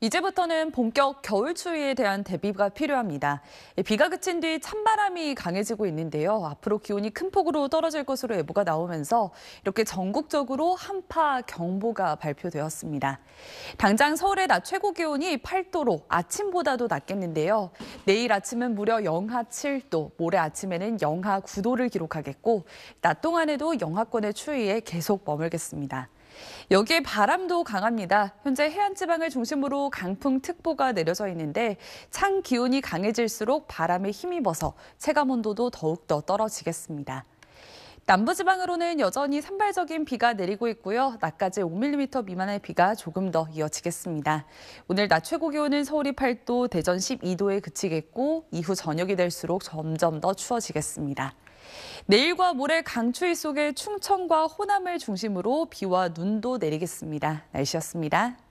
이제부터는 본격 겨울 추위에 대한 대비가 필요합니다. 비가 그친 뒤 찬바람이 강해지고 있는데요. 앞으로 기온이 큰 폭으로 떨어질 것으로 예보가 나오면서 이렇게 전국적으로 한파 경보가 발표되었습니다. 당장 서울의 낮 최고 기온이 8도로 아침보다도 낮겠는데요. 내일 아침은 무려 영하 7도, 모레 아침에는 영하 9도를 기록하겠고 낮 동안에도 영하권의 추위에 계속 머물겠습니다. 여기에 바람도 강합니다. 현재 해안 지방을 중심으로 강풍 특보가 내려져 있는데 찬 기온이 강해질수록 바람에 힘입어서 체감 온도도 더욱더 떨어지겠습니다. 남부지방으로는 여전히 산발적인 비가 내리고 있고요. 낮까지 5mm 미만의 비가 조금 더 이어지겠습니다. 오늘 낮 최고 기온은 서울이 8도, 대전 12도에 그치겠고 이후 저녁이 될수록 점점 더 추워지겠습니다. 내일과 모레 강추위 속에 충청과 호남을 중심으로 비와 눈도 내리겠습니다. 날씨였습니다.